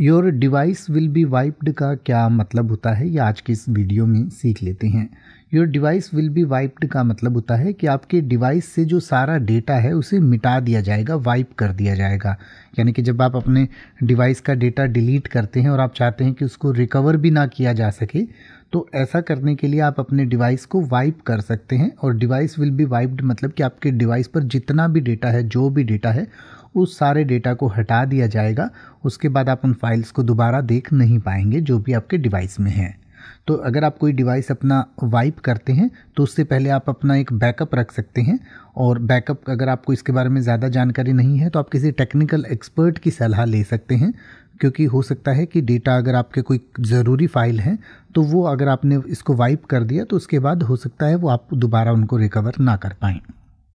your device will be wiped का क्या मतलब होता है ये आज के इस वीडियो में सीख लेते हैं your device will be wiped का मतलब होता है कि आपके डिवाइस से जो सारा डेटा है उसे मिटा दिया जाएगा वाइप कर दिया जाएगा यानी कि जब आप अपने डिवाइस का डेटा डिलीट करते हैं और आप चाहते हैं कि उसको रिकवर भी ना किया जा सके तो ऐसा करने के लिए आप अपने डिवाइस को वाइप कर सकते हैं और डिवाइस विल बी वाइप्ड मतलब कि आपके डिवाइस पर जितना भी डेटा है जो भी डेटा है उस सारे डेटा को हटा दिया जाएगा उसके बाद आप उन फाइल्स को दोबारा देख नहीं पाएंगे जो भी आपके डिवाइस में है तो अगर आप कोई डिवाइस अपना वाइप करते हैं तो उससे पहले आप अपना एक बैकअप रख सकते हैं और बैकअप अगर आपको इसके बारे में ज़्यादा जानकारी नहीं है तो आप किसी टेक्निकल एक्सपर्ट की सलाह ले सकते हैं क्योंकि हो सकता है कि डेटा अगर आपके कोई ज़रूरी फाइल है तो वो अगर आपने इसको वाइप कर दिया तो उसके बाद हो सकता है वो आप दोबारा उनको रिकवर ना कर पाएँ